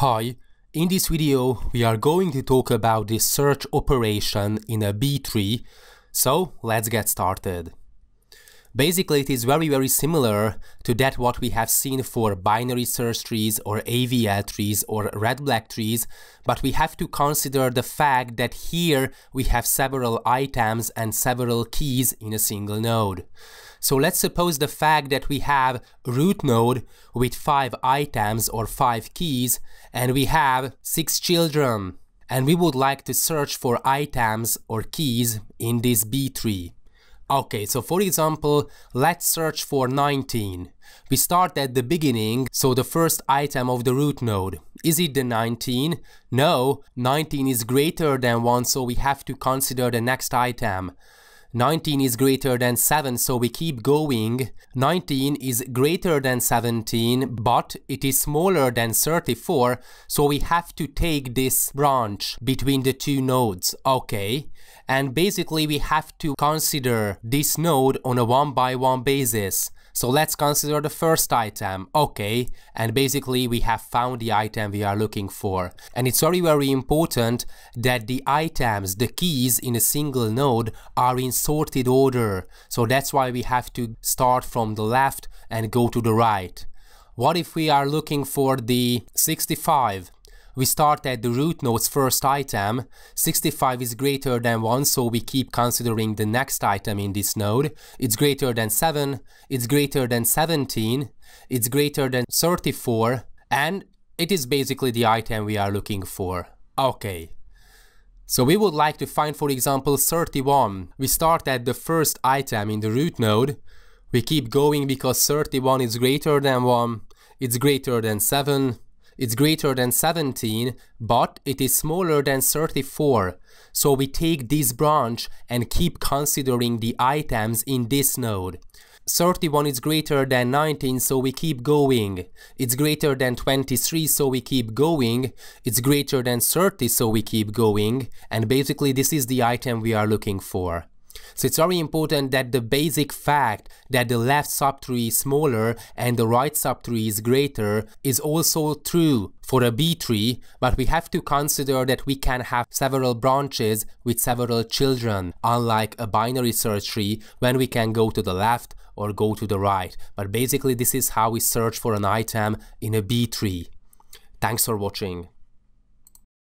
Hi, in this video we are going to talk about the search operation in a B-tree. so let's get started. Basically it is very very similar to that what we have seen for binary search trees or AVL trees or red-black trees, but we have to consider the fact that here we have several items and several keys in a single node. So let's suppose the fact that we have root node with 5 items or 5 keys and we have 6 children and we would like to search for items or keys in this B tree. Okay, so for example, let's search for 19. We start at the beginning, so the first item of the root node. Is it the 19? No, 19 is greater than 1, so we have to consider the next item. 19 is greater than 7, so we keep going. 19 is greater than 17, but it is smaller than 34, so we have to take this branch between the two nodes, okay? And basically we have to consider this node on a one by one basis. So let's consider the first item, okay, and basically we have found the item we are looking for. And it's very very important that the items, the keys in a single node are in sorted order. So that's why we have to start from the left and go to the right. What if we are looking for the 65? We start at the root node's first item. 65 is greater than 1, so we keep considering the next item in this node. It's greater than 7, it's greater than 17, it's greater than 34, and it is basically the item we are looking for. Okay, so we would like to find for example 31. We start at the first item in the root node. We keep going because 31 is greater than 1, it's greater than 7, it's greater than 17, but it is smaller than 34. So we take this branch and keep considering the items in this node. 31 is greater than 19 so we keep going, it's greater than 23 so we keep going, it's greater than 30 so we keep going, and basically this is the item we are looking for. So it's very important that the basic fact that the left subtree is smaller and the right subtree is greater is also true for a B tree, but we have to consider that we can have several branches with several children, unlike a binary search tree when we can go to the left or go to the right. But basically this is how we search for an item in a B tree. Thanks for watching.